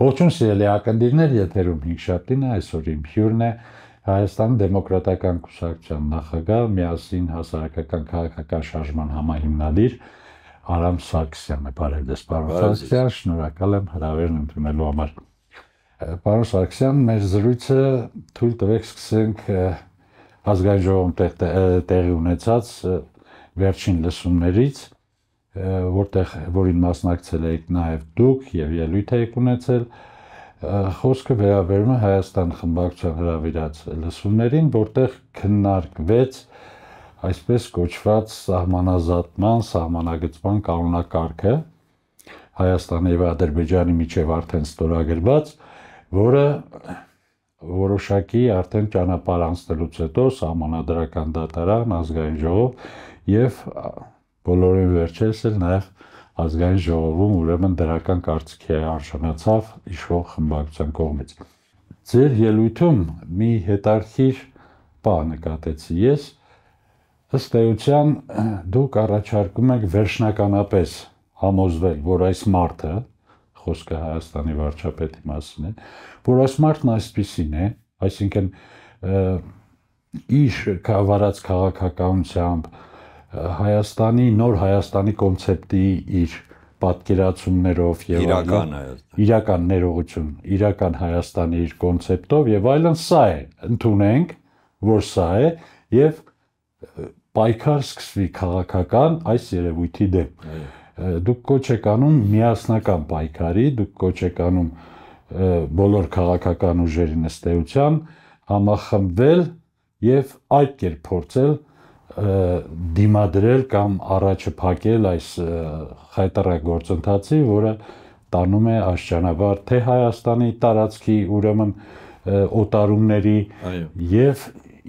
Ողջույն սիրելի ակնդիրներ, եթերում 5 շաբթին է, այսօր իմ հյուրն է Հայաստանի դեմոկրատական կուսակցության նախագահ, միասին հասարակական քաղաքական շարժման համահիմնադիր Արամ Սարգսյանը։ Բարև ձեզ, պարոն Սարգսյան, շնորհակալ եմ հրավերն ընդունելու համար։ Պարոն Սարգսյան, մեր զրույցը թույլ տվեք սկսենք ազգային ժողովում տեղի ունեցած վերջին լսումներից որտեղ որին մասնակցել եք նաև դուք եւ ելույթ եք ունեցել խոսքը վերաբերում է Հայաստան խմբակցության հրավիրած լսումներին, որտեղ քննարկվեց այսպես կոչված սահմանազատման, սահմանագծման կանոնակարգը Հայաստանի եւ Ադրբեջանի միջև արդեն ստորագրված, որը որոշակի արդեն ճանապարհ անցնելուց հետո սահմանադրական դատարան, ազգային ժողով եւ բոլորին վերջերս էլ նաև ազգային ժողովում ուրեմն դրական կարծիքի արժանացավ իշխող խմբակցության կողմից։ Ձեր ելույթում մի հետարքիր բան նկատեցի ես, ըստ էության դուք առաջարկում եք վերջնականապես համոզվել, որ այս մարդը, խոսքը Հայաստանի վարչապետի մասին է, որ այս մարդն այսպեսին է, այսինքն իր կավարած քաղաքականությամբ, կաղ Հայաստանի նոր Հայաստանի կոնցեպտի իր պատկերացումներով եւ իրական Հայաստան։ Իրական ներողություն, իրական Հայաստանի իր կոնցեպտով եւ այլն սա է։ Ընթունենք, որ սա է եւ պայքար սկսվի քաղաքական այս երևույթի դեմ։ Դուք կոչ եք անում միասնական պայքարի, դուք կոչ եք անում բոլոր քաղաքական ուժերի նստեյության համախմբվել եւ այդ կերպ փորձել դիմադրել կամ առաջը փակել այս հայտարար գործընթացի, որը տանում է աշճանաբար թե Հայաստանի տարածքի ուրեմն օտարումների եւ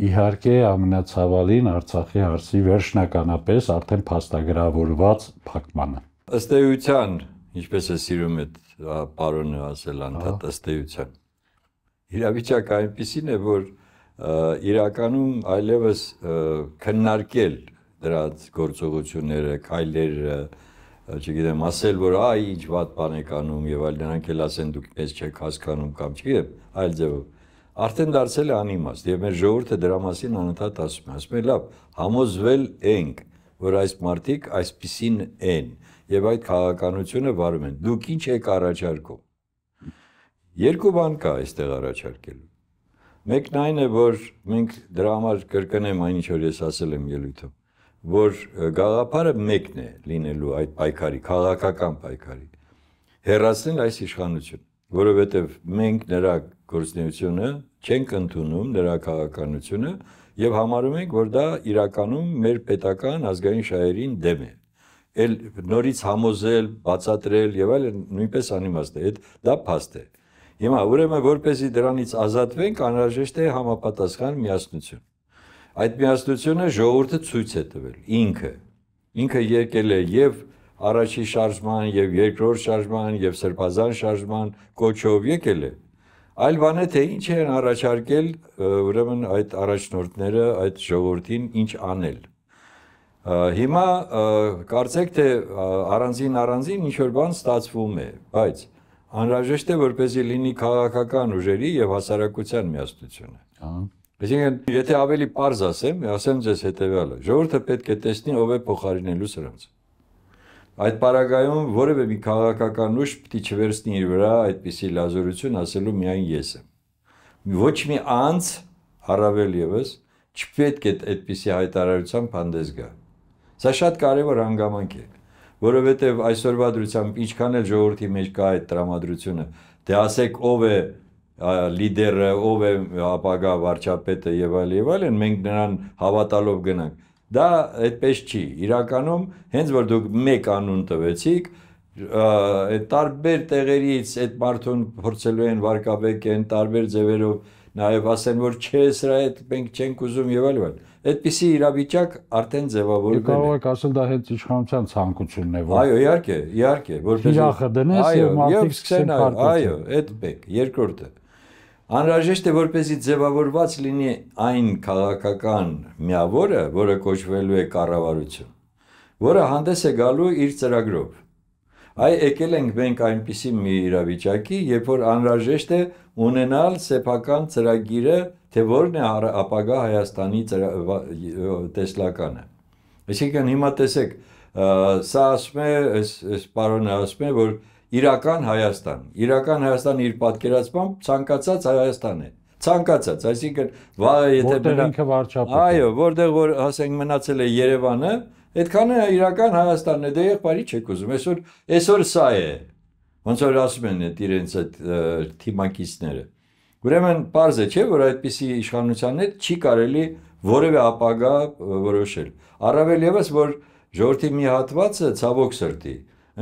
իհարկե ամենացավալին Արցախի հարցի վերջնականապես արդեն փաստագրավորված փակմանը։ Ըստ էության, ինչպես է սիրում այդ պարոնը ասել անդադար ըստ էության։ Իրավիճակը այնպեսին է, որ իրականում այլևս քննարկել դրանց գործողությունները, քայլերը, չգիտեմ, ասել, որ այ ինչ վատ բան եք անում եւ այլ նրանք էլ ասեն դուք ես չեք հասկանում կամ չգիտեմ, այլ ձևով։ Արդեն դարձել է անիմաստ եւ մեր ժողովուրդը դրա մասին անընդհատ ասում է։ Ասում է, լավ, համոզվել ենք, որ այս մարտիկ այսպիսին են եւ այդ քաղաքականությունը վարում են։ Դուք ինչ եք առաջարկում։ Երկու բան կա այստեղ առաջարկելու։ Մեկն այն է, որ մենք դրա համար կրկնեմ այն ինչ որ ես ասել եմ ելույթում, որ գաղափարը մեկն է լինելու այդ պայքարի, քաղաքական պայքարի։ Հերացնել այս իշխանությունը, որովհետև մենք նրա գործնեությունը չենք ընդունում, նրա քաղաքականությունը եւ համարում ենք, որ դա իրականում մեր պետական ազգային շահերին դեմ է էլ նորից համոզել, բացատրել եւ այլն նույնպես անիմաստ է։ Այդ դա փաստ է։ դա Հիմա ուրեմն որպեսի դրանից ազատվենք, անհրաժեշտ է համապատասխան միասնություն։ Այդ միասնությունը ժողովուրդը ցույց է տվել ինքը։ Ինքը եկել է եւ առաջի շարժման, եւ երկրորդ շարժման, եւ սրբազան շարժման կոչով եկել է։ Այլ բան է թե ինչ են առաջարկել ուրեմն այդ առաջնորդները այդ ժողովրդին ինչ անել։ Հիմա կարծեք թե առանձին առանձին ինչ որ բան ստացվում է, բայց անհրաժեշտ է որպեսզի լինի քաղաքական ուժերի եւ հասարակության միասնությունը։ Ահա։ Այսինքն, եթե ավելի པարզ ասեմ, ասեմ ձեզ հետեւյալը. ժողովուրդը պետք է տեսնի ով է փոխարինելու սրանց։ Այդ պարագայում որևէ մի քաղաքական ուժ պիտի չվերցնի իր վրա այդպիսի լազորություն ասելու միայն ես եմ։ Ոչ մի անձ առավել եւս չպետք է այդպիսի հայտարարությամբ հանդես գա։ Սա շատ կարևոր հանգամանք է որովհետև այսօրվա դրությամբ ինչքան էլ ժողովրդի մեջ կա այդ տրամադրությունը, դե ասեք ով է լիդերը, ով է ապագա վարչապետը եւ այլ եւ այլն, մենք նրան հավատալով գնանք։ Դա այդպես չի։ Իրականում հենց որ դուք մեկ անուն տվեցիք, այդ տարբեր տեղերից այդ մարդուն փորձելու են վարկաբեկեն տարբեր ձևերով, նաև ասեն որ չէ, սրա այդ մենք չենք ուզում եւ այլն։ այլ, այլ այդպիսի իրավիճակ արդեն ձևավորվել է։ Կարող եք ասել դա հենց իշխանության ցանկությունն է, որ Այո, իհարկե, իհարկե, որպես Իրախը դնես եւ մարդիկ սկսեն քարտել։ Այո, այդպես, երկրորդը։ Անհրաժեշտ է որպեսի ձևավորված լինի այն քաղաքական միավորը, որը կոչվելու է կառավարություն, որը հանդես է գալու իր ծրագրով այ եկել ենք մենք այնպիսի մի իրավիճակի, երբ որ անհրաժեշտ է ունենալ սեփական ծրագիրը, թե որն է ապագա Հայաստանի տեսլականը։ Այսինքն հիմա տեսեք, սա ասում է, այս այս պարոնը ասում է, որ իրական Հայաստան, իրական Հայաստան իր պատկերացմամբ ցանկացած Հայաստան է ցանկացած, այսինքն վաղը եթե մենակ ինքը վարչապետ։ Այո, որտեղ որ ասենք մնացել է Երևանը, Այդքանը իրական Հայաստանն է, դե եղբայրի չեք ուզում։ Այսօր այսօր սա է։ Ոնց որ ասում են այդ իրենց այդ թիմակիցները։ Ուրեմն parz է, չէ՞, որ այդպիսի իշխանության հետ չի կարելի որևէ ապագա որոշել։ Առավել եւս որ ժողովրդի մի հատվածը ցավոք սրտի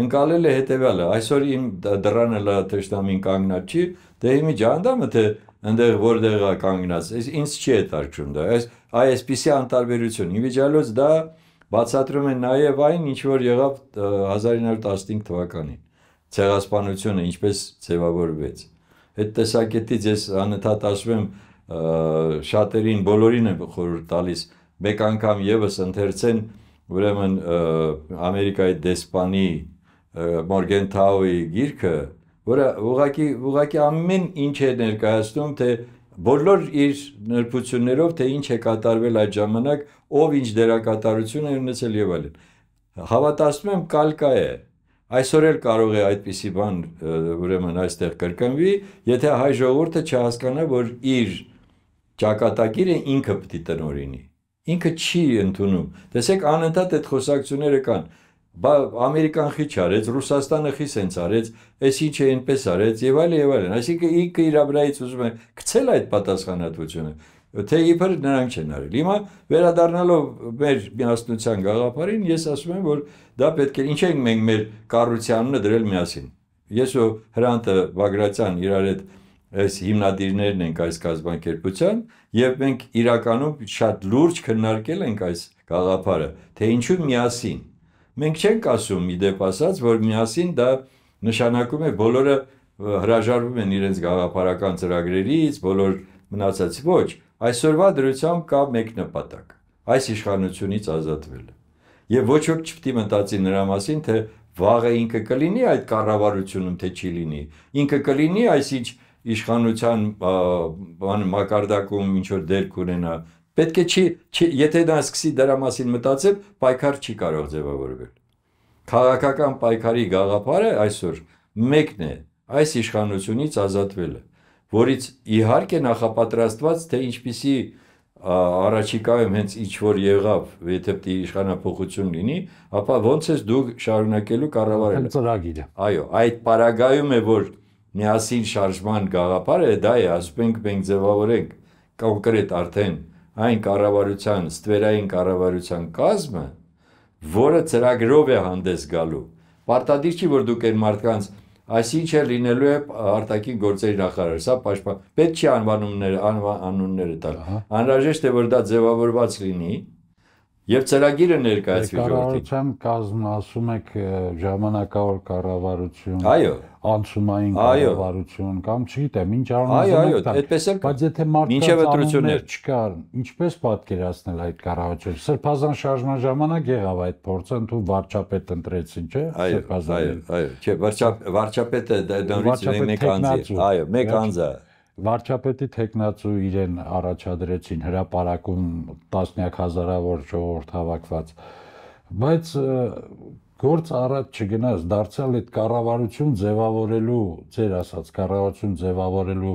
ընկալել է հետեւյալը այսօր իմ դռանը լա թշնամին կանգնած չի դե իմի ջանդամը թե ընդեղ որտեղ է կանգնած այս ինձ չի է տարկում դա այս այսպիսի անտարբերություն իվիճալոց դա բացատրում է նաև այն, ինչ որ եղավ 1915 թվականին։ Ցեղասպանությունը ինչպես ձևավորվեց։ Այդ տեսակետից ես անընդհատ ասում եմ շատերին, բոլորին եմ խորհուրդ տալիս մեկ անգամ եւս ընթերցեն ուրեմն Ամերիկայի դեսպանի Մորգենթաուի գիրքը, որը ուղակի ուղակի ամեն ինչ է ներկայացնում, թե բոլոր իր նրբություններով թե ինչ է կատարվել այդ ժամանակ, ով ինչ դերակատարություն է ունեցել եւ այլն։ Հավատացնում եմ կալկա է։ Այսօր էլ կարող է այդպիսի բան ուրեմն այստեղ կրկնվի, եթե հայ ժողովուրդը չհասկանա, որ իր ճակատագիրը ինքը պետք է տնորինի։ Ինքը չի ընդունում։ Տեսեք, անընդհատ այդ խոսակցությունները կան բա ամերիկան խիչ արեց, Ռուսաստանը խիս հենց արեց, այս ինչ է այնպես արեց եւ այլ եւ այլն։ Այսինքն ինքը իր աբրայից ուզում է գցել այդ պատասխանատվությունը թե իբր նրանք չեն արել։ Հիմա վերադառնալով մեր միասնության գաղափարին, ես ասում եմ, որ դա պետք է ինչ ենք մենք մեր կառույցանունը դրել միասին։ Ես ու Հրանտը Բագրատյան իրար այդ այս հիմնադիրներն ենք այս կազմակերպության եւ մենք իրականում շատ լուրջ քննարկել ենք այս գաղափարը, թե ինչու միասին Մենք չենք ասում իդեպ ասած, որ միասին դա նշանակում է բոլորը հրաժարվում են իրենց գաղափարական ծրագրերից, բոլոր մնացած ոչ, այսօրվա դրությամբ կա մեկ նպատակ՝ այս իշխանությունից ազատվելը։ Եվ ոչ ոք չպիտի մտածի նրա մասին, թե վաղը ինքը կլինի այդ կառավարությունում, թե չի լինի։ Ինքը կլինի, այսինչ իշխանության բան մակարդակում ինչ որ դեր կունենա, Պետք է չի, չի եթե նա սկսի դրա մասին մտածել, պայքար չի կարող ձևավորվել։ Քաղաքական պայքարի գաղափարը այսօր մեկն է՝ այս իշխանությունից ազատվելը, որից իհարկե նախապատրաստված թե ինչպիսի առաջիկայում հենց ինչ որ եղավ, եթե պետք է իշխանապողություն լինի, ապա ո՞նց ես դու շարունակելու կառավարելը։ Ծրագիրը։ Այո, այդ պարագայում է որ միասին շարժման գաղափարը դա է, ասում ենք մենք ձևավորենք կոնկրետ արդեն այն կառավարության, ստվերային կառավարության կազմը, որը ծրագրով է հանդես գալու։ Պարտադիր չի, որ դուք այն մարդկանց այսինչ է լինելու է արտաքին գործերի նախարար, սա պաշտպան։ Պետք չի անվանումները, անվան անունները տալ։ Անհրաժեշտ է որ դա ձևավորված լինի, Եվ ծրագիրը ներկայացվի ժողովրդին։ Կառավարության կազմը ասում եք ժամանակավոր կառավարություն։ Այո։ Անցումային կառավարություն կամ չգիտեմ, ինչ առնչություն է դա։ Այո, այո, այդպես էլ։ Բայց եթե մարդկանց չկան, ինչպես պատկերացնել այդ կառավարությունը։ Սրբազան շարժման ժամանակ եղավ այդ փորձը, ընդու վարչապետ ընտրեցին, չէ՞, Սրբազանը։ Այո, այո, այո, չէ, վարչապետը դա դուրս եկնեք անձի։ Այո, մեկ անձը վարչապետի տեխնացու իրեն առաջադրեցին հրաապարակում տասնյակ հազարավոր ժողովուրդ հավաքված բայց գործ առաջ չգնաց դարձյալ այդ կառավարություն ձևավորելու ձեր ասած կառավարություն ձևավորելու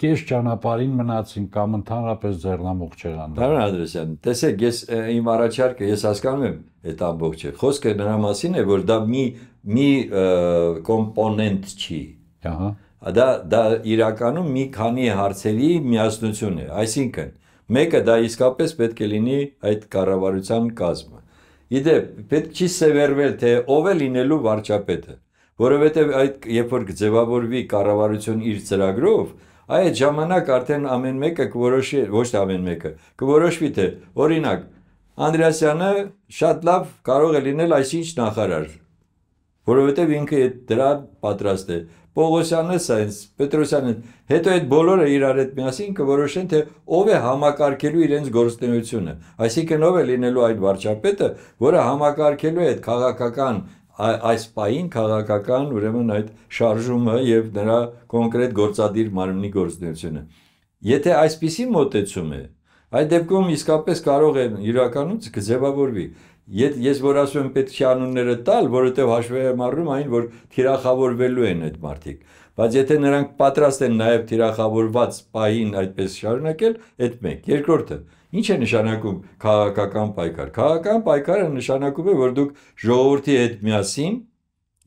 կես ճանապարհին մնացին կամ ընդհանրապես ձեռնամուխ չեղան։ Դարան Ադրեսյան, տեսեք, ես իմ առաջարկը ես հասկանում եմ այդ ամբողջը։ Խոսքը նրա մասին է, որ դա մի մի կոմպոնենտ չի։ Ահա Դա դա իրականում մի քանի հարցերի միասնություն է, այսինքն մեկը դա իսկապես պետք է լինի այդ կառավարության կազմը։ Իդե պետք չի սևեռվել թե ով է լինելու վարչապետը, որովհետև այդ երբ որ ձևավորվի կառավարություն իր ծրագրով, այդ ժամանակ արդեն ամեն մեկը կորոշի, ոչ թե ամեն մեկը, կորոշվի թե օրինակ Անդրեասյանը շատ լավ կարող է լինել այսինչ նախարար, որովհետև ինքը դրա պատրաստ է։ Պողոսյանն է սայց, Պետրոսյանն է։ Հետո այդ բոլորը իրար հետ միասին կորոշեն թե ով է համակարգելու իրենց գործունեությունը։ Այսինքն ով է լինելու այդ վարչապետը, որը համակարգելու է այդ քաղաքական այս պային քաղաքական ուրեմն այդ շարժումը եւ նրա կոնկրետ գործադիր մարմնի գործունեությունը։ Եթե այսպիսի մոտեցում է, այդ դեպքում իսկապես կարող է իրականույթը կձևավորվի, Եդ ես որ ասում եմ պետք չի անունները տալ, որովհետև հաշվի եմ առնում այն, որ թիրախավորվելու են այդ մարդիկ։ Բայց եթե նրանք պատրաստ են նաև թիրախավորված պահին այդպես շարունակել, այդ մեկ։ Երկրորդը, ի՞նչ է նշանակում քաղաքական պայքար։ Քաղաքական պայքարը նշանակում է, որ դուք ժողովրդի հետ միասին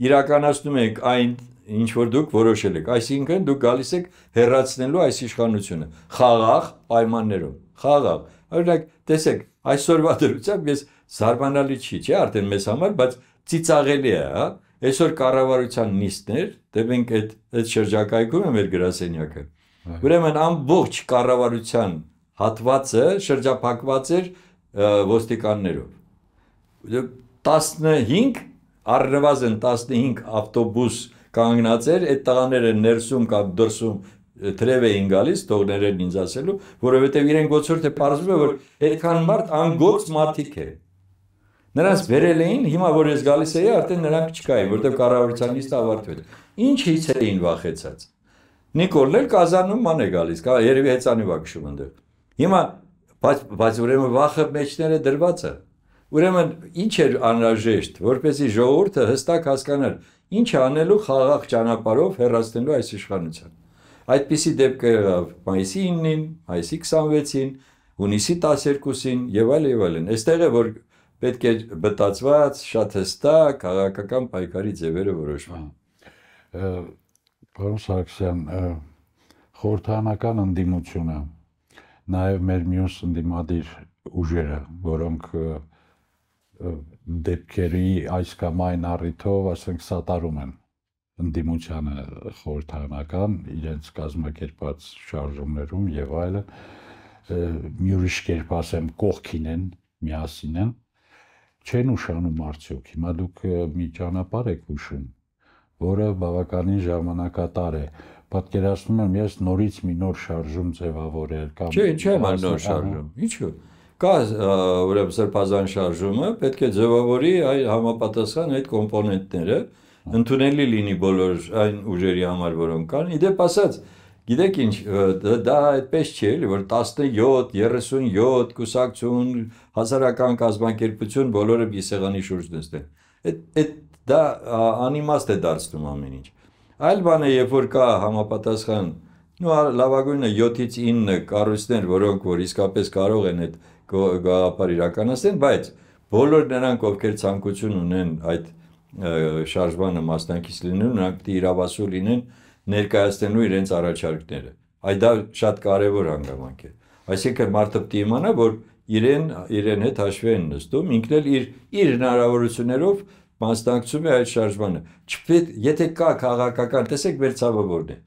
իրականացնում եք այն ինչ որ դուք որոշել եք։ Այսինքն դուք գալիս եք հերացնելու այս իշխանությունը խաղաղ պայմաններում։ Խաղաղ։ Օրինակ, տեսեք, այսօրվա դրությամբ ես զարմանալի չի, չէ, արդեն մեզ համար, բայց ծիծաղելի է, հա։ Այսօր կառավարության նիստներ, դե մենք այդ այդ շրջակայքում է մեր գրասենյակը։ Ուրեմն ամբողջ կառավարության հատվածը շրջափակված էր ոստիկաններով։ 15 դե առնվազն 15 ավտոբուս կանգնած էր, այդ տղաները ներսում կամ դրսում դրև էին գալիս թողներեն ինձ ասելու, որովհետև իրենք ոցորդ է parzվում է որ այդքան մարդ անգոց մաթիկ է։ Նրանց վերել էին, հիմա որ ես գալիս էի, արդեն նրանք չկային, որովհետև կառավարության լիստը ավարտվել։ Ինչից էին վախեցած։ Նիկոլն էլ Կազանում ման է գալիս, կա երևի հեծանիվա քշում ընդը։ Հիմա բայց բայց ուրեմն վախը մեջները դրված է։ Ուրեմն ինչ էր անհրաժեշտ, որպեսզի ժողովուրդը հստակ հասկանար, ինչ անելու խաղաղ ճանապարհով հերացնելու այս իշխանությանը։ Այդպիսի դեպք եղավ մայիսի 9-ին, մայիսի 26-ին, հունիսի 12-ին եւ այլ եւ այլն։ Այստեղ է որ պետք է բտածված, շատ հստակ քաղաքական պայքարի ձևերը որոշվեն։ Պարոն Սարգսյան, խորհրդանական ընդդիմությունը նաեւ մեր մյուս ընդդիմադիր ուժերը, որոնք դեպքերի այս կամ այն առիթով, ասենք, սատարում են ընդդիմությանը խորհրդանական իրենց կազմակերպած շարժումներում եւ այլն մի ուրիշ կերպ ասեմ կողքին են միասին են չեն ուշանում արդյոք հիմա դուք մի ճանապարհ եք ուշում որը բավականին ժամանակատար է պատկերացնում եմ ես նորից մի նոր շարժում ձևավորել կամ Չէ, ինչ է նոր շարժում։ Ինչու՞։ Կա ուրեմն սրբազան շարժումը, պետք է ձևավորի այ համապատասխան այդ կոմպոնենտները, այդ ընդունելի լինի բոլոր այն ուժերի համար, որոնք կան։ Իդեպ ասած, գիտեք ինչ, դա այդպես չէ, էլի, որ 17, 37 կուսակցություն, հասարակական կազմակերպություն բոլորը մի սեղանի շուրջ դստեն։ Այդ այդ դա անիմաստ է դարձնում ամեն ինչ։ Այլ բանը, երբ որ կա համապատասխան նո լավագույնը 7-ից 9 կառույցներ, որոնք որ իսկապես կարող են այդ գաղափար իրականացնել, բայց բոլոր նրանք, ովքեր ցանկություն ունեն այդ շարժմանը մասնակից լինեն, նրանք պետք է իրավասու լինեն ներկայացնելու իրենց առաջարկները։ Այդ դա շատ կարևոր հանգամանք է։ Այսինքն մարդը պետք է իմանա, որ իրեն իրեն հետ հաշվի են նստում, ինքն էլ իր իր հնարավորություններով մասնակցում է այդ շարժմանը։ Չպետք եթե կա քաղաքական, տեսեք մեր ցավը որն է։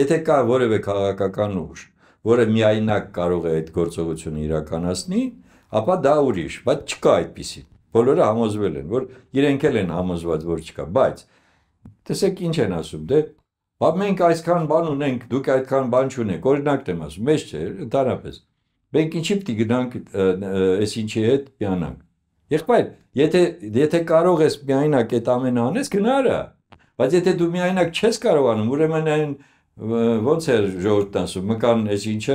Եթե կա որևէ քաղաքական ուժ, որը միայնակ կարող է այդ գործողությունը իրականացնի, ապա դա ուրիշ, բայց չկա այդպիսին։ Բոլորը համոզվել են, որ իրենք էլ են համոզված, որ չկա, բայց տեսեք ինչ են ասում, դե բա մենք այսքան բան ունենք, դուք այդքան բան չունեք։ Օրինակ դեմ ասում, մեզ չէ, ընդհանրապես։ Մենք ինչի պիտի գնանք այս ինչի հետ միանանք։ Եղբայր, եթե եթե կարող ես միայնակ այդ ամենը անես, գնարա։ Բայց եթե դու միայնակ չես կարողանում, ուրեմն այն ոնց էր ժողովուրդն ասում, մկան էս ինչը,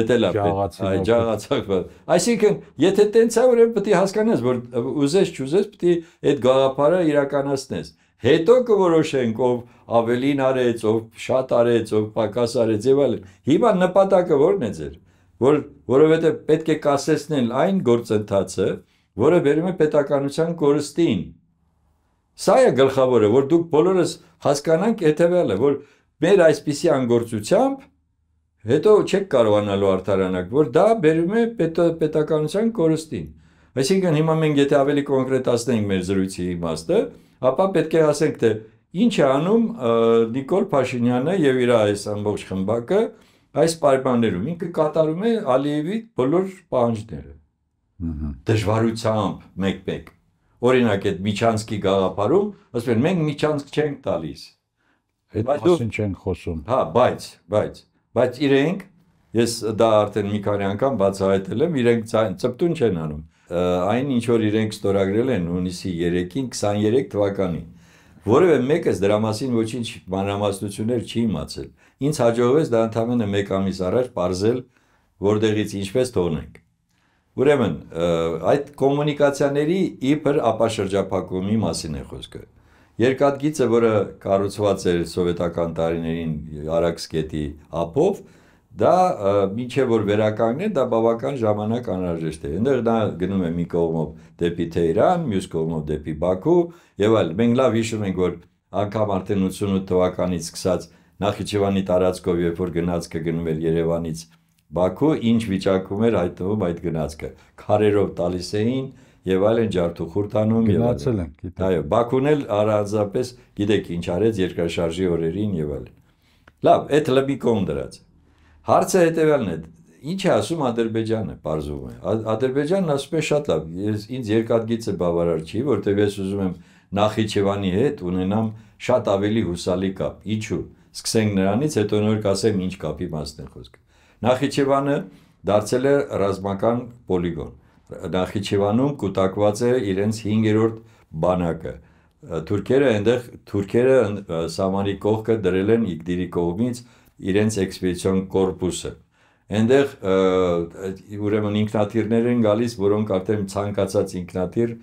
էդ էլ է այ ջաղացակ։ Այսինքն, եթե տենց է, ուրեմն պետք է հասկանաս, որ ուզես չուզես, պետք է այդ գաղափարը իրականացնես։ Հետո կորոշենք, ով ավելին արեց, ով շատ արեց, ով պակաս արեց եւ այլն։ Հիմա նպատակը ո՞րն է ձեր։ Որ որովհետեւ պետք է կասեցնել այն գործընթացը, որը վերում է պետականության կորստին։ Սա է գլխավորը, որ դուք բոլորս հասկանանք եթեվելը, որ մեր այսպիսի անգործությամբ հետո չեք կարողանալու արդարանակ, որ դա բերում է պետ, պետականության կորստին։ Այսինքն հիմա մենք եթե ավելի կոնկրետացնենք մեր զրույցի իմաստը, ապա պետք է ասենք, թե ինչ է անում Նիկոլ Փաշինյանը եւ իր այս ամբողջ խմբակը այս պայմաններում։ Ինքը կատարում է Ալիևի բոլոր պահանջները։ Դժվարությամբ մեկ-մեկ։ Օրինակ այդ Միչանսկի գաղափարում, ասում են մենք Միչանսկ չենք տալիս Այդ մասին չեն խոսում։ Հա, բայց, բայց, բայց իրենք ես դա արդեն մի քանի անգամ բացահայտել եմ, իրենք ծպտուն չեն անում։ Այն ինչ որ իրենք ստորագրել են հունիսի 3-ին 23 թվականին, որևէ մեկս դրա մասին ոչինչ մանրամասնություններ չի իմացել։ Ինչ հաջողվեց դա ընդամենը 1 ամիս առաջ ողրել, որտեղից ինչպես թողնենք։ Ուրեմն, այդ կոմունիկացիաների իբր ապաշրջափակումի մասին է խոսքը։ Երկաթգիծը, որը կառուցված էր սովետական տարիներին Արաքսկետի ափով, դա մինչև որ վերականգնեն, դա բավական ժամանակ անհրաժեշտ է։ Այնտեղ դա գնում է մի կողմով դեպի Թեհրան, մյուս կողմով դեպի Բաքու եւ այլ։ Մենք լավ հիշում ենք, որ անգամ արդեն 88 թվականից սկսած Նախիջևանի տարածքով, երբ որ գնացքը գնում էր Երևանից Բաքու, ինչ վիճակում էր հայտնվում այդ գնացքը։ Քարերով տալիս էին, եւ այլն ջարդուխուրտանում եւ գնացել են գիտեք այո Բաքուն էլ առանձապես գիտեք ինչ արեց երկրաշարժի օրերին եւ այլն լավ այդ լբի կողմ դրած հարցը հետեւյալն է ինչ է ասում Ադրբեջանը բարձում է Ադրբեջանն ասում է շատ լավ ես ինձ երկաթգիծը բավարար չի որտեւ ես ուզում եմ Նախիջևանի հետ ունենամ շատ ավելի հուսալի կապ ինչու սկսենք նրանից հետո նոր կասեմ ինչ կապի մասն է խոսքը Նախիջևանը դարձել է ռազմական պոլիգոն Նախիջևանում կուտակված է իրենց 5-րդ բանակը։ Թուրքերը այնտեղ թուրքերը սամանի կողքը դրել են Իգդիրի կողմից իրենց էքսպեդիցիոն կորպուսը։ Այնտեղ ուրեմն ինքնաթիռներ են գալիս, որոնք արդեն ցանկացած ինքնաթիռ,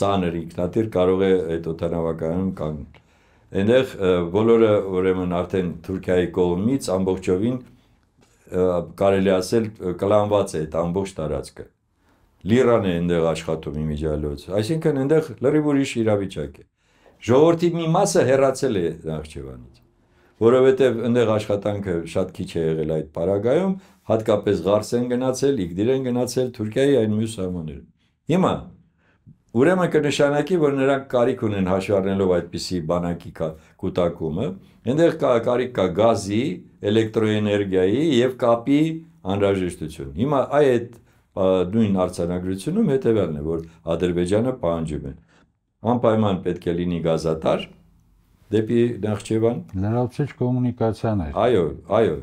ծանր ինքնաթիռ կարող է այդ օտանավականում կանգնել։ Այնտեղ բոլորը ուրեմն արդեն Թուրքիայի կողմից ամբողջովին կարելի ասել կլանված է այդ ամբողջ տարածքը լիրան է այնտեղ աշխատում իմիջալոց։ Այսինքն այնտեղ լրիվ ուրիշ իրավիճակ է։ Ժողովրդի մի մասը հեռացել է Նախճեվանից, որովհետև այնտեղ աշխատանքը շատ քիչ է եղել այդ պարագայում, հատկապես Ղարս են գնացել, Իգդիր են գնացել, Թուրքիայի այն մյուս համաները։ Հիմա ուրեմն կնշանակի, որ նրանք կարիք ունեն հաշվառնելով այդպիսի բանակի կուտակումը, այնտեղ կա կարիք կա գազի, էլեկտրոէներգիայի եւ կապի անհրաժեշտություն։ Հիմա այ այդ այդ նույն հարցանագրությունում հետևյալն է, որ Ադրբեջանը պահանջում է անպայման պետք է լինի գազատար դեպի Նախճեվան։ Լրացուցիչ կոմունիկացիաներ։ Այո, այո,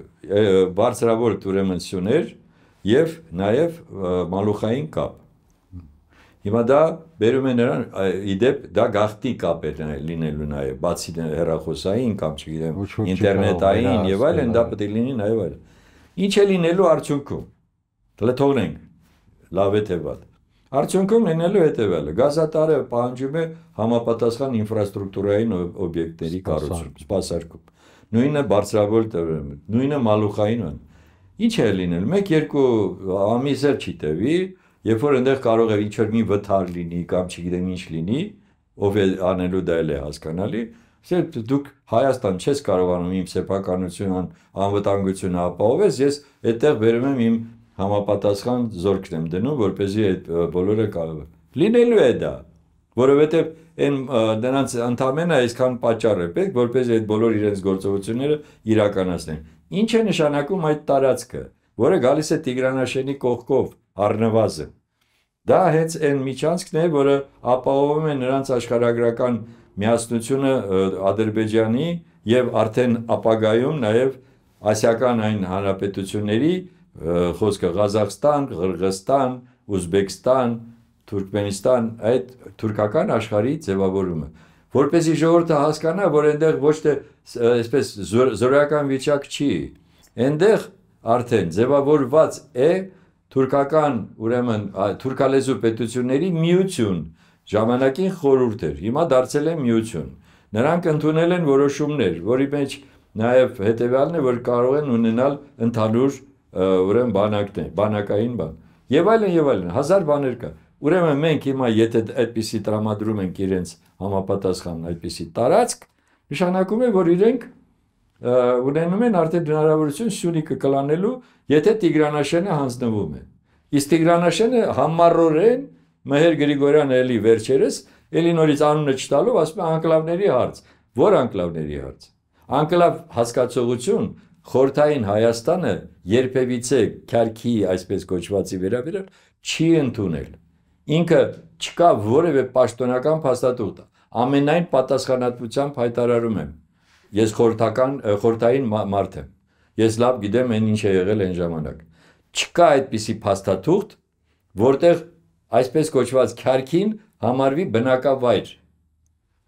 բարձրավորտ ուրեմնություններ եւ նաեւ մալուխային կապ։ Հիմա դա բերում է նրան իդեպ դա գախտի կապ է լինելու նաև բացի հեռախոսային կամ չգիտեմ ինտերնետային եւ այլն դա պետք է լինի նաև այլ։ Ինչ է լինելու արդյունքում։ Դե թողնենք լավ է թե վատ։ Արդյունքում լինելու հետևյալը. գազատարը պահանջում է համապատասխան ինֆրաստրուկտուրային օբյեկտների կառուցում, սպասարկում։ Նույնը բարձրավոլտ, նույնը մալուխային են։ Ինչ է լինել։ 1-2 ամիս էլ չի տևի, երբ որ այնտեղ կարող է ինչ-որ մի վթար լինի կամ չգիտեմ ինչ լինի, ով է անելու դա էլ է հասկանալի, Սերբ դուք Հայաստան չես կարողանում իմ սեփականության անվտանգությունը ապահովես, ես այդտեղ վերում եմ իմ համապատասխան զորքն եմ դնում, որ เป զի այդ բոլորը կարող լինելու է դա, որովհետև այն դրանց ընդամենը այսքան պատճառ է պետք, որ เป զի այդ բոլոր իրենց գործողությունները իրականացնեն։ Ինչ է նշանակում այդ տարածքը, որը գալիս է Տիգրանաշենի կողքով Արնվազը։ Դա հենց այն միջանցքն է, որը ապահովում է նրանց աշխարհագրական միասնությունը Ադրբեջանի եւ արդեն ապագայում նաեւ ասիական այն հանրապետությունների խոսքը Ղազախստան, Ղրղստան, Ուզբեկստան, Թուրքմենստան այդ թուրքական աշխարհի ձևավորումը, որպեսզի ժողովուրդը հասկանա, որ այնտեղ ոչ թե այսպես զորական վիճակ չի, այնտեղ արդեն ձևավորված է թուրքական, ուրեմն թուրքալեզու պետությունների միություն, ժամանակին խորհուրդ էր, հիմա դարձել է միություն։ Նրանք ընդունել են որոշումներ, որի մեջ նաև հետևյալն է, որ կարող են ունենալ ընդհանուր ուրեմն բանակներ, բանակային բան։ Եվ այլն եւ այլն, հազար բաներ կա։ Ուրեմն մենք հիմա եթե այդպիսի տրամադրում ենք իրենց համապատասխան այդպիսի տարածք, նշանակում է, որ իրենք ունենում են արդեն հնարավորություն Սյունիքը կլանելու, եթե Տիգրանաշենը հանձնվում է։ Իսկ Տիգրանաշենը համառորեն Մհեր Գրիգորյանը էլի վերջերս էլի նորից անունը չտալով ասում է անկլավների հարց։ Որ անկլավների հարց։ Անկլավ հասկացողություն Խորթային Հայաստանը երբևիցե քարքի այսպես կոչվածի վերաբերյալ չի ընդունել։ Ինքը չկա որևէ պաշտոնական փաստաթուղթ։ Ամենայն պատասխանատվությամբ հայտարարում եմ։ Ես խորթական խորթային մարդ եմ։ Ես լավ գիտեմ այն ինչ է եղել այն ժամանակ։ Չկա այդպիսի փաստաթուղթ, որտեղ այսպես կոչված քարքին համարվի բնակավայր։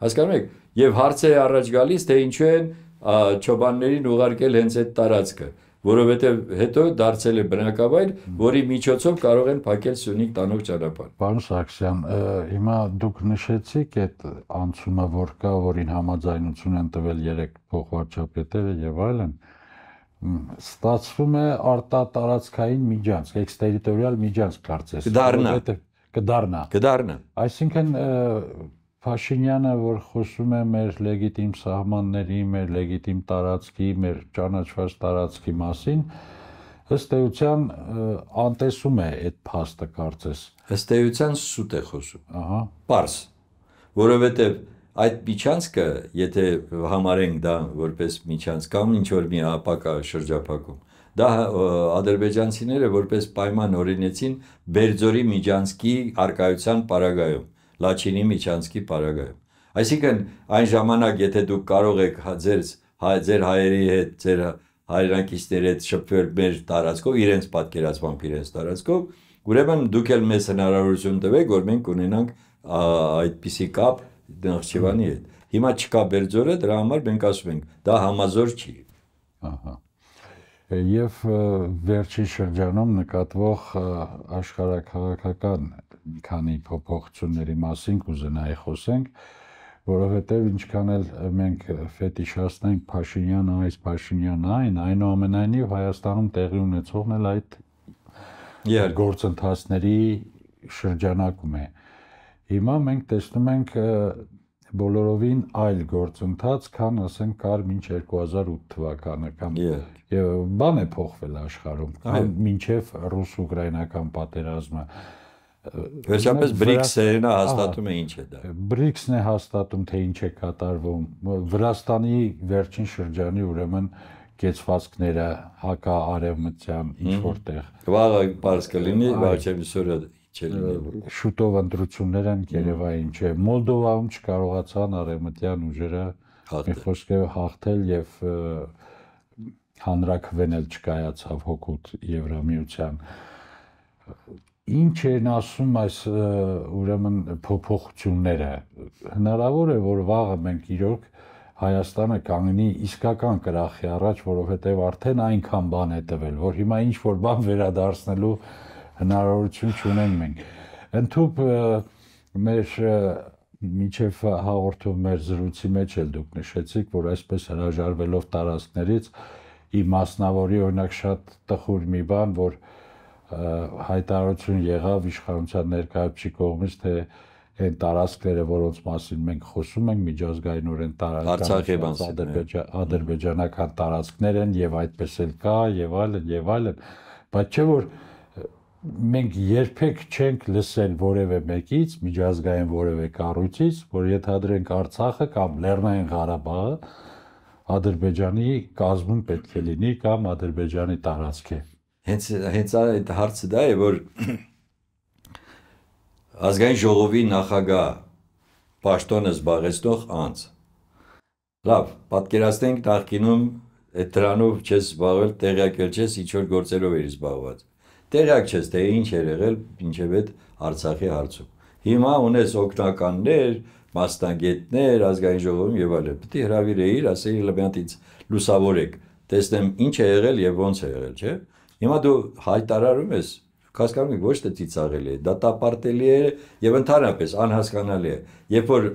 Հասկանում եք, եւ հարցը առաջ գալիս թե ինչու են ճոբաններին ուղարկել հենց այդ տարածքը, որովհետև հետո դարձել է բնակավայր, որի միջոցով կարող են փակել Սյունիք տանող ճանապարհ։ Պարոն Սարգսյան, հիմա դուք նշեցիք այդ անցումը, որ կա, որին համաձայնություն են տվել 3 փոխվարչապետերը եւ այլն, ստացվում է արտատարածքային միջանց, էքստերիտորիալ միջանց կարծես։ Կդառնա։ Կդառնա։ Կդառնա։ Այսինքն Փաշինյանը, որ խոսում է մեր լեգիտիմ սահմանների, մեր լեգիտիմ տարածքի, մեր ճանաչված տարածքի մասին, ըստ էության անտեսում է այդ փաստը կարծես։ Ըստ էության սուտ է խոսում։ Ահա։ Պարս, որովհետև այդ միջանցքը, եթե համարենք դա որպես միջանց կամ ինչ որ մի ապակա շրջափակում, դա ադրբեջանցիները որպես պայման օրինեցին Բերձորի միջանցքի արկայության պարագայում Լաչինի միջանցքի պարագայում։ Այսինքն այն ժամանակ, եթե դուք կարող եք հա- ձեր հա- ձեր հայերի հետ, ձեր հայրենակիցների հետ շփվել մեր տարածքով, իրենց պատկերացմամբ իրենց տարածքով, ուրեմն դուք էլ մեզ հնարավորություն տվեք, որ մենք ունենանք այդպիսի կապ Նախճեվանի հետ։ Հիմա չկա Բերձորը, դրա համար մենք ասում ենք, դա համազոր չի։ Ահա եւ վերջի շրջանում նկատվող աշխարհակաղակական մի քանի փոփոխությունների մասին կուզենայի խոսենք, որովհետև ինչքան էլ մենք ֆետիշացնենք Փաշինյանը, այս Փաշինյանը այն, այնուամենայնիվ Հայաստանում տեղի ունեցողն էլ այդ yeah. գործընթացների շրջանակում է։ Հիմա մենք տեսնում ենք բոլորովին այլ գործընթաց, քան ասենք կար մինչ 2008 թվականը կամ եւ բան է փոխվել աշխարհում, կամ մինչեւ ռուս-ուկրաինական պատերազմը։ yeah Վերջապես BRICS-երն է հաստատում է ինչ է դա։ BRICS-ն է հաստատում թե ինչ է կատարվում։ Վրաստանի վերջին շրջանի ուրեմն կեցվածքները հակա-արևմտյան ինչ որտեղ։ Վաղը բարձ կլինի, բայց չեմ սուրը չլինի։ Շուտով ընտրություններ են Երևանում, չէ։ Մոլդովայում չկարողացան արևմտյան ուժերը մի խոսքով հաղթել եւ հանրակվեն էլ չկայացավ հոգուտ Եվրամիության ինչ են ասում այս ուրեմն փոփոխությունները հնարավոր է որ վաղը մենք իրոք Հայաստանը կանգնի իսկական կրախի առաջ, որովհետև արդեն այնքան բան է տվել, որ հիմա ինչ որ բան վերադարձնելու հնարավորություն չունենք մենք։ Ընթուփ մեր միջև հաղորդում մեր զրույցի մեջ էլ դուք նշեցիք, որ այսպես հրաժարվելով տարածքներից ի մասնավորի օրինակ շատ տխուր մի բան, որ հայտարարություն եղավ իշխանության ներկայացուցի կողմից, թե այն տարածքները, որոնց մասին մենք խոսում ենք միջազգայինորեն տարածքան ադրբեջանական տարածքներ են եւ այդպես էլ կա եւ այլն եւ այլն, բայց չէ որ մենք երբեք չենք լսել որևէ մեկից, միջազգային որևէ կառույցից, որ ենթադրենք Արցախը կամ Լեռնային Ղարաբաղը Ադրբեջանի կազմում պետք է լինի կամ Ադրբեջանի տարածք է։ Ա Հենց հենց այդ հարցը դա է, որ ազգային ժողովի նախագահ պաշտոնը զբաղեցնող անձ։ Լավ, պատկերացնենք նախկինում այդ դրանով չես զբաղվել, տեղյակ էլ չես, ինչ որ գործերով էիր զբաղված։ Տեղյակ չես, թե ինչ էր եղել ինչև այդ Արցախի հարցում։ Հիմա ունես օկնականներ, մասնագետներ, ազգային ժողովում եւ այլն։ Պետք է հravirեիր, ասեիր լավյանտից լուսավորեք, տեսնեմ ինչ է եղել եւ ոնց է եղել, չէ՞։ Հիմա դու հայտարարում ես, հասկանում եք, ոչ թե ծիծաղելի է, դա տապարտելի է եւ ընդհանրապես անհասկանալի է։ Երբ որ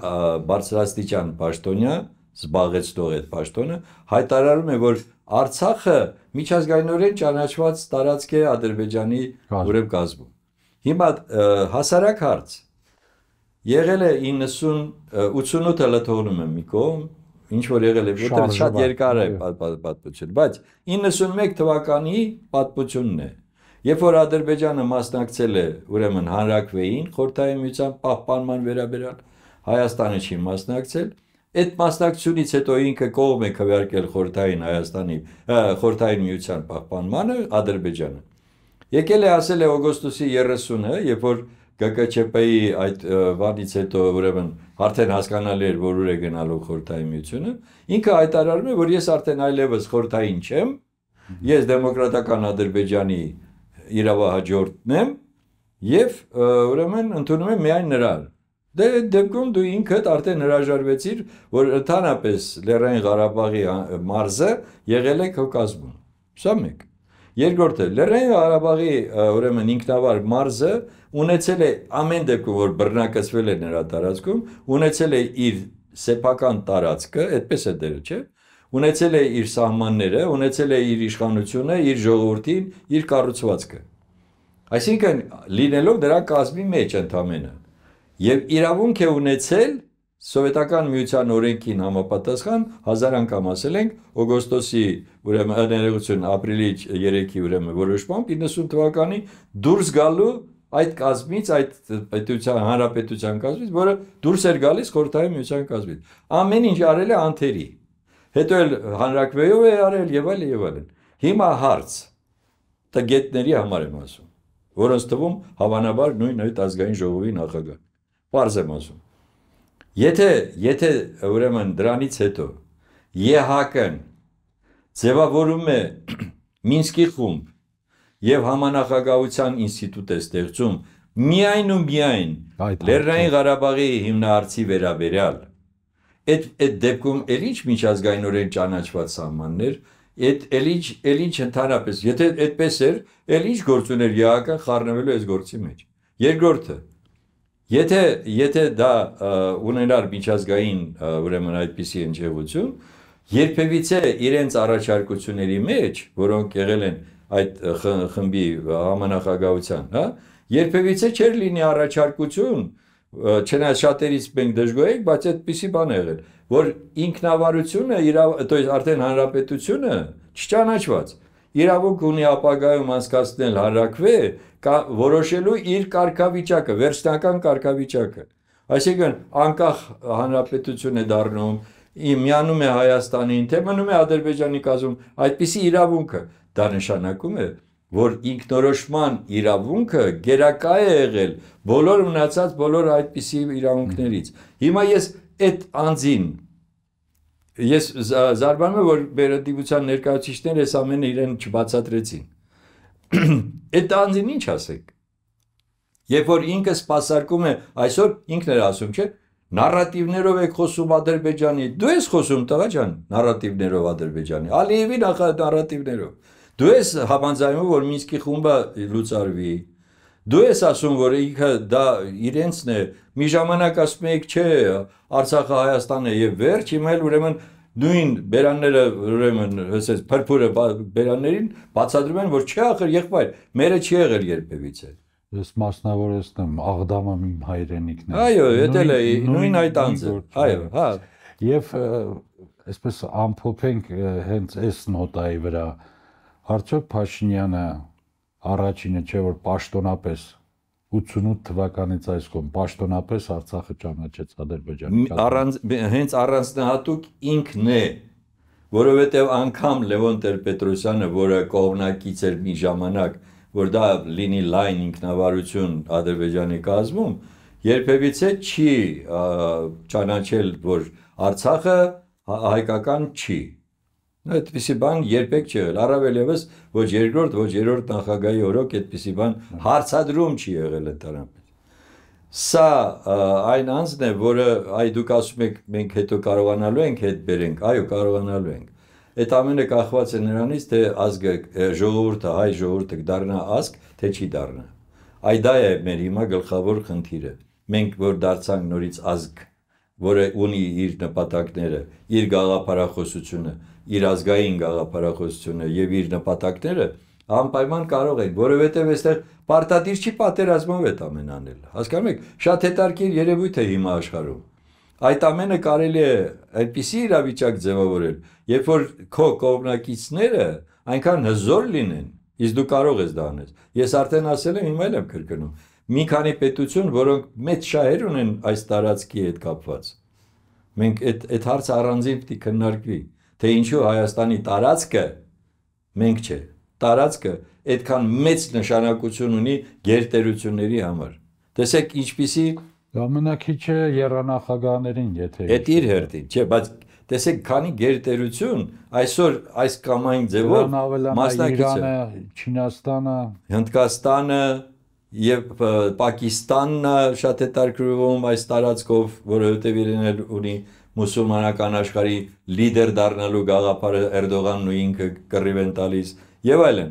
բարձրաստիճան պաշտոնյա զբաղեցնող այդ պաշտոնը հայտարարում է, որ Արցախը միջազգայինորեն ճանաչված տարածք է Ադրբեջանի ուրեմն գազում։ Հիմա հասարակ հարց եղել է 90 88-ը լթողնում եմ մի կողմ, ինչ որ եղել է, որտեղ շատ երկար է պատմություն, բայց 91 թվականի պատմությունն է։ Երբ որ Ադրբեջանը մասնակցել է ուրեմն հանրակրվեին, խորթայի միության պահպանման վերաբերյալ Հայաստանը չի մասնակցել, այդ մասնակցությունից հետո ինքը կողմ է քվեարկել խորթային Հայաստանի խորթային միության պահպանմանը Ադրբեջանը։ Եկել է ասել է օգոստոսի 30-ը, երբ որ ԿԿՉՊ-ի այդ վանից հետո ուրեմն արդեն հասկանալի էր, որ ուր է գնալու խորհրդային միությունը, ինքը հայտարարում է, որ ես արդեն այլևս խորհրդային չեմ, ես դեմոկրատական Ադրբեջանի իրավահաջորդն եմ եւ ուրեմն ընդունում եմ միայն նրան։ Դե դեպքում դու ինքդ արդեն հրաժարվեցիր, որ ընդհանրապես Լեռնային Ղարաբաղի մարզը եղել է Կովկասում։ Սա մեկ։ Երկրորդը Լեռնային Ղարաբաղի ուրեմն ինքնավար մարզը ունեցել է ամեն դեպքում որ բռնակցվել է նրա տարածքում, ունեցել է իր սեփական տարածքը, այդպես է դերը, չէ՞։ Ունեցել է իր սահմանները, ունեցել է իր իշխանությունը, իր ժողովրդին, իր կառուցվածքը։ Այսինքն լինելով դրա կազմի մեջ ընդամենը եւ իրավունք է ունեցել Սովետական միության օրենքին համապատասխան հազար անգամ ասել ենք օգոստոսի ուրեմն ներերություն ապրիլի 3-ի ուրեմն որոշմամբ 90 թվականի դուրս գալու այդ կազմից այդ պետության հանրապետության կազմից որը դուրս էր գալիս խորհրդային միության կազմից ամեն ինչ արել է անթերի հետո էլ հանրակրվեով է արել եւ այլ եւ այլն հիմա հարց տգետների համար եմ ասում որոնց թվում հավանաբար նույն այդ ազգային ժողովի նախագահ Պարզ եմ ասում Եթե եթե ուրեմն դրանից հետո ԵՀԿ-ն ձևավորում է Մինսկի խումբ եւ համանախագահության ինստիտուտ է ստեղծում միայն ու միայն Լեռնային Ղարաբաղի հիմնարարցի վերաբերյալ այդ այդ դեպքում էլ ինչ միջազգայինորեն ճանաչված սահմաններ այդ էլ ինչ էլ ինչ ընդհանրապես եթե այդպես էր էլ ինչ գործուներ ԵԱԿ-ը խառնվելու այս գործի մեջ երկրորդը Եթե եթե դա ունենար միջազգային ուրեմն այդպիսի ընջևություն, երբևիցե իրենց առաջարկությունների մեջ, որոնք եղել են այդ խմբի համանախագահության, հա, երբևիցե չէր լինի առաջարկություն, չնայած շատերից մենք դժգոհ ենք, բայց այդպիսի բան է եղել, որ ինքնավարությունը, то есть արդեն հանրապետությունը չճանաչված իրավունք ունի ապագայում անցկացնել հանրակրվե, կա, որոշելու իր կարգավիճակը, վերջնական կարգավիճակը։ Այսինքն անկախ հանրապետություն է դառնում, միանում է Հայաստանին, թե մնում է Ադրբեջանի կազմում, այդպիսի իրավունքը դա նշանակում է, որ ինքնորոշման իրավունքը գերակա է եղել բոլոր մնացած բոլոր այդպիսի իրավունքներից։ Հիմա ես այդ անձին ես զարմանում եմ, որ բերդիվության ներկայացիչները այս ամենը իրեն չբացատրեցին Այդ անձին ինչ ասեք։ Երբ որ ինքը սпасարկում է, այսօր ինքն էր ասում, չէ՞, նարատիվներով է խոսում Ադրբեջանի։ Դու ես խոսում տղա ջան, նարատիվներով Ադրբեջանի։ Ալիևի նախա նարատիվներով։ Դու ես համաձայնում որ Մինսկի խումբը լուծարվի։ Դու ես ասում որ ինքը դա իրենցն է։ Մի ժամանակ ասում էիք, չէ, Արցախը Հայաստանն է եւ վերջ, հիմա էլ ուրեմն նույն բերանները ուրեմն հսես փրփուրը բերաններին բացադրում են որ չէ ախր եղբայր մերը չի եղել երբևիցե ես մասնավորեցնեմ աղդամը իմ հայրենիքն է այո դա է նույն այդ անձը այո հա եւ այսպես ամփոփենք հենց այս նոտայի վրա արդյոք Փաշինյանը առաջինը չէ որ պաշտոնապես 88 թվականից այս կողմ պաշտոնապես Արցախը ճանաչեց Ադրբեջանի։ Առանց հենց առանձնահատուկ ինքն է, որովհետև անգամ Լևոն Տեր-Պետրոսյանը, որը կողմնակից էր մի ժամանակ, որ դա լինի լայն ինքնավարություն Ադրբեջանի կազմում, երբևիցե չի ճանաչել, որ Արցախը հա- հայկական չի։ Այդպիսի բան երբեք չի եղել։ Առավել եւս ոչ երկրորդ, ոչ երրորդ նախագահի օրոք այդպիսի բան հարցադրում չի եղել ընդհանրապես։ Սա այն անձն է, որը այ դուք ասում եք մենք հետո կարողանալու ենք հետ բերենք, այո, կարողանալու ենք։ Այդ ամենը կախված է նրանից, թե ազգը ժողովուրդը, հայ ժողովուրդը դառնա ազգ, թե չի դառնա։ Այ դա է մեր հիմա գլխավոր խնդիրը։ Մենք որ դարձանք նորից ազգ, որը ունի իր նպատակները, իր գաղափարախոսությունը, իր ազգային գաղափարախոսությունը եւ իր նպատակները անպայման կարող են, որովհետեւ այստեղ պարտադիր չի պատերազմով այդ ամեն անել։ Հասկանում եք, շատ հետարքիր երևույթ է հիմա աշխարհում։ Այդ ամենը կարելի է այնպիսի իրավիճակ ձևավորել, երբ որ քո կողմնակիցները այնքան հզոր լինեն, իսկ դու կարող ես դա անես։ Ես արդեն ասել եմ, հիմա էլ եմ կրկնում։ Մի քանի պետություն, որոնք մեծ շահեր ունեն այս տարածքի հետ կապված։ Մենք այդ այդ հարցը առանձին պիտի քննարկվի թե ինչու Հայաստանի տարածքը մենք չէ, տարածքը այդքան մեծ նշանակություն ունի գերտերությունների համար։ Տեսեք ինչպիսի Ամենակիչը երանախագահաներին, եթե Այդ իր հերթին, չէ, բայց տեսեք, քանի գերտերություն այսօր այս կամային ձևով մասնակիցը Չինաստանը, Հնդկաստանը եւ Պակիստանն շատ է տարբերվում այս տարածքով, որովհետեւ իրեն ունի մուսուլմանական աշխարհի լիդեր դառնալու գաղափարը Էրդողանն ու ինքը կռիվ են տալիս եւ այլն։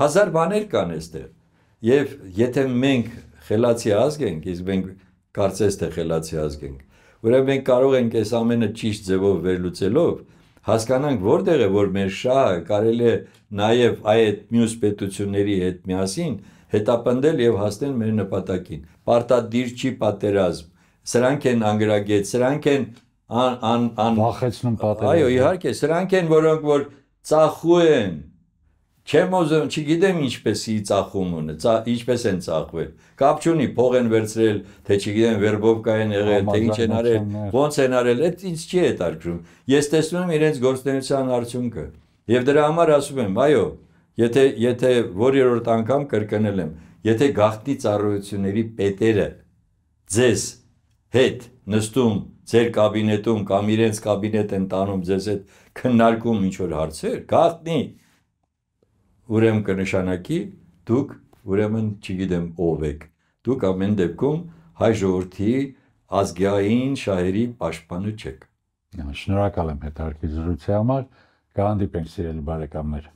Հազար բաներ կան այստեղ։ Եվ եթե մենք խելացի ազգ ենք, իսկ մենք կարծես թե խելացի ազգ ենք, ուրեմն մենք կարող ենք այս ամենը ճիշտ ձևով վերլուծելով հասկանանք որտեղ է որ մեր շահը կարելի է նաև այդ մյուս պետությունների հետ միասին հետապնդել եւ հասնել մեր նպատակին։ Պարտադիր չի պատերազմ։ Սրանք են անգրագետ, սրանք են ան ան ան վախեցնում պատերը։ Այո, իհարկե, սրանք են, որոնք որ ծախու են։ Չեմ ուզում, չգիտեմ ինչպեսի ծախում ունը, ինչպես են ծախվել։ Կապ չունի, փող են վերցրել, թե չգիտեմ վերբովկա են եղել, թե ինչ են արել, ոնց են արել, այդ ինձ չի հետարկում։ Ես տեսնում եմ իրենց գործունեության արդյունքը։ Եվ դրա համար ասում եմ, այո, եթե եթե որերորդ անգամ կրկնել եմ, եթե գախտի ծառայությունների պետերը ձեզ հետ նստում ձեր կաբինետում կամ իրենց կաբինետ են տանում ձեզ այդ քննարկում ինչ որ հարցեր, գաղտնի ուրեմն կնշանակի դուք ուրեմն չգիտեմ ով եք։ Դուք ամեն դեպքում հայ ժողովրդի ազգային շահերի պաշտպանը չեք։ Շնորհակալ եմ հետարքի զրույցի համար։ Կհանդիպենք սիրելի բարեկամներ։